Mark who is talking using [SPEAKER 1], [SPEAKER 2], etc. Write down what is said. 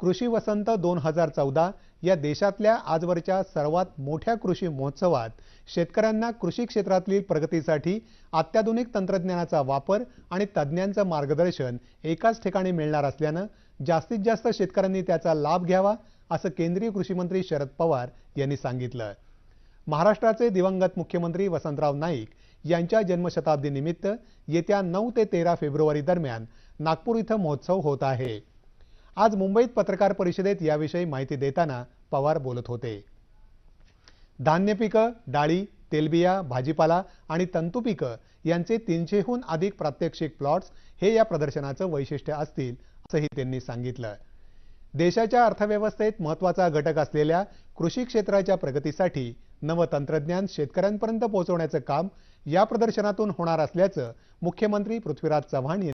[SPEAKER 1] कृषी वसंत दोन हजार चौदा या देशातल्या आजवरच्या सर्वात मोठ्या कृषी महोत्सवात शेतकऱ्यांना कृषी क्षेत्रातील प्रगतीसाठी अत्याधुनिक तंत्रज्ञानाचा वापर आणि तज्ज्ञांचं मार्गदर्शन एकाच ठिकाणी मिळणार असल्यानं जास्तीत जास्त शेतकऱ्यांनी त्याचा लाभ घ्यावा असं केंद्रीय कृषीमंत्री शरद पवार यांनी सांगितलं महाराष्ट्राचे दिवंगत मुख्यमंत्री वसंतराव नाईक यांच्या जन्मशताब्दीनिमित्त येत्या नऊ ते तेरा फेब्रुवारी दरम्यान नागपूर इथं महोत्सव होत आहे आज मुंबईत पत्रकार परिषदेत याविषयी माहिती देताना पवार बोलत होते धान्य पिकं डाळी तेलबिया भाजीपाला आणि तंतू पिकं यांचे तीनशेहून अधिक प्रात्यक्षिक प्लॉट्स हे या प्रदर्शनाचं वैशिष्ट्य असतील असंही त्यांनी सांगितलं देशाच्या अर्थव्यवस्थेत महत्त्वाचा घटक असलेल्या कृषी क्षेत्राच्या प्रगतीसाठी तंत्रज्ञान शेतकऱ्यांपर्यंत पोहोचवण्याचं काम या प्रदर्शनातून होणार असल्याचं मुख्यमंत्री पृथ्वीराज चव्हाण